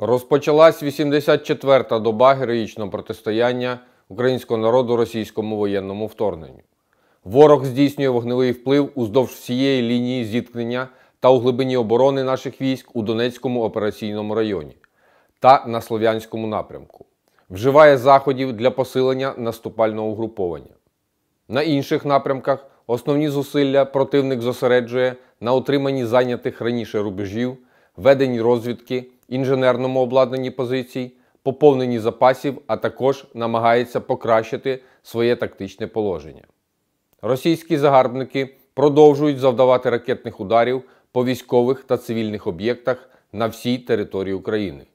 Розпочалась 84-та доба героїчного протистояння українського народу російському воєнному вторгненню. Ворог здійснює вогневий вплив уздовж всієї лінії зіткнення та у глибині оборони наших військ у Донецькому операційному районі та на Слов'янському напрямку. Вживає заходів для посилення наступального угруповання. На інших напрямках основні зусилля противник зосереджує на отриманні зайнятих раніше рубежів, веденні розвідки інженерному обладнанні позицій, поповненні запасів, а також намагається покращити своє тактичне положення. Російські загарбники продовжують завдавати ракетних ударів по військових та цивільних об'єктах на всій території України.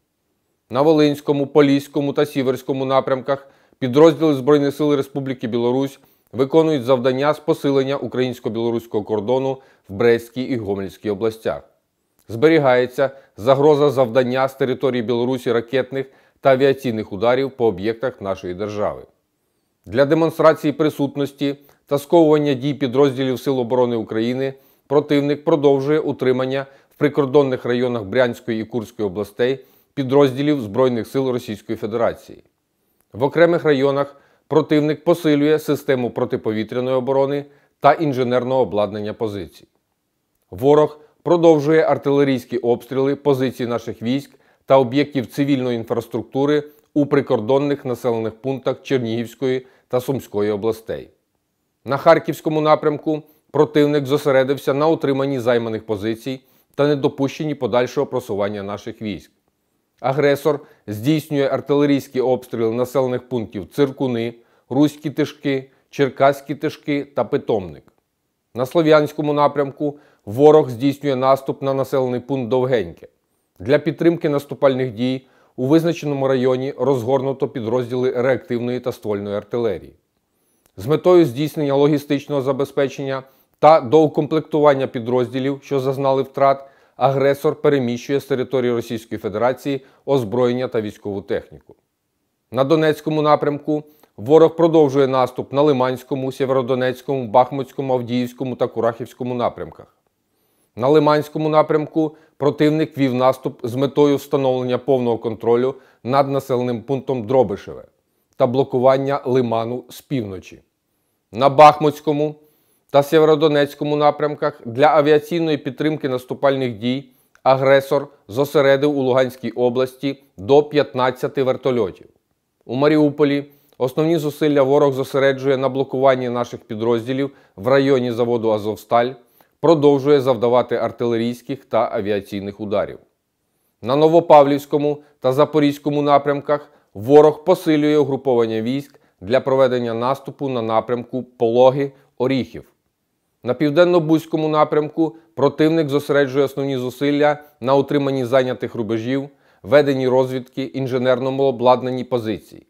На Волинському, Поліському та Сіверському напрямках підрозділи Збройних сил Республіки Білорусь виконують завдання з посилення українсько-білоруського кордону в Брестській і Гомельській областях зберігається загроза завдання з території Білорусі ракетних та авіаційних ударів по об'єктах нашої держави. Для демонстрації присутності та сковування дій підрозділів Сил оборони України противник продовжує утримання в прикордонних районах Брянської і Курської областей підрозділів Збройних сил Російської Федерації. В окремих районах противник посилює систему протиповітряної оборони та інженерного обладнання позицій. Ворог продовжує артилерійські обстріли позицій наших військ та об'єктів цивільної інфраструктури у прикордонних населених пунктах Чернігівської та Сумської областей. На харківському напрямку противник зосередився на утриманні займаних позицій та недопущенні подальшого просування наших військ. Агресор здійснює артилерійські обстріли населених пунктів Циркуни, Руські Тишки, Черкаські Тишки та Питомник. На Слов'янському напрямку ворог здійснює наступ на населений пункт Довгеньке. Для підтримки наступальних дій у визначеному районі розгорнуто підрозділи реактивної та ствольної артилерії. З метою здійснення логістичного забезпечення та доукомплектування підрозділів, що зазнали втрат, агресор переміщує з території Російської Федерації озброєння та військову техніку. На Донецькому напрямку ворог продовжує наступ на Лиманському, Сєвєродонецькому, Бахмутському, Авдіївському та Курахівському напрямках. На Лиманському напрямку противник вів наступ з метою встановлення повного контролю над населеним пунктом Дробишеве та блокування Лиману з півночі. На Бахмутському та Сєвєродонецькому напрямках для авіаційної підтримки наступальних дій агресор зосередив у Луганській області до 15 вертольотів. У Маріуполі основні зусилля ворог зосереджує на блокуванні наших підрозділів в районі заводу Азовсталь продовжує завдавати артилерійських та авіаційних ударів. На Новопавлівському та Запорізькому напрямках ворог посилює угруповання військ для проведення наступу на напрямку Пологи Оріхів. На південно-бузькому напрямку противник зосереджує основні зусилля на утриманні зайнятих рубежів, веденні розвідки інженерному обладнанні позицій,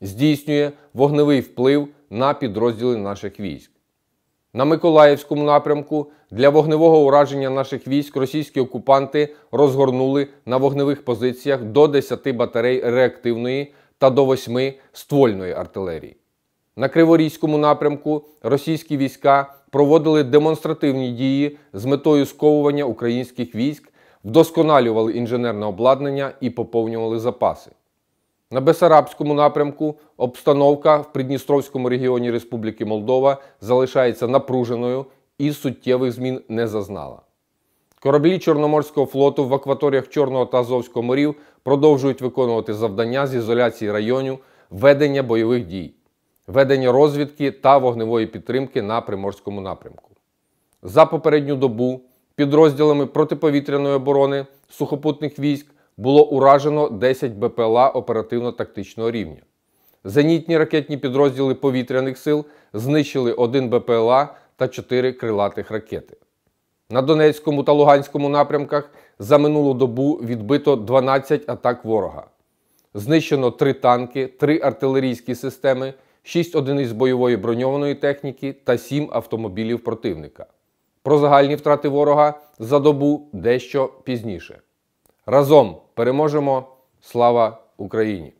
здійснює вогневий вплив на підрозділи наших військ. На Миколаївському напрямку для вогневого ураження наших військ російські окупанти розгорнули на вогневих позиціях до 10 батарей реактивної та до 8 ствольної артилерії. На Криворізькому напрямку російські війська проводили демонстративні дії з метою сковування українських військ, вдосконалювали інженерне обладнання і поповнювали запаси. На Бесарабському напрямку обстановка в Придністровському регіоні Республіки Молдова залишається напруженою і суттєвих змін не зазнала. Кораблі Чорноморського флоту в акваторіях Чорного та Азовського морів продовжують виконувати завдання з ізоляції районів ведення бойових дій, ведення розвідки та вогневої підтримки на приморському напрямку. За попередню добу підрозділами протиповітряної оборони сухопутних військ було уражено 10 БПЛА оперативно-тактичного рівня. Зенітні ракетні підрозділи повітряних сил знищили 1 БПЛА та 4 крилатих ракети. На Донецькому та Луганському напрямках за минулу добу відбито 12 атак ворога. Знищено 3 танки, 3 артилерійські системи, 6 одиниць бойової броньованої техніки та 7 автомобілів противника. Про загальні втрати ворога за добу дещо пізніше. Разом переможемо! Слава Україні!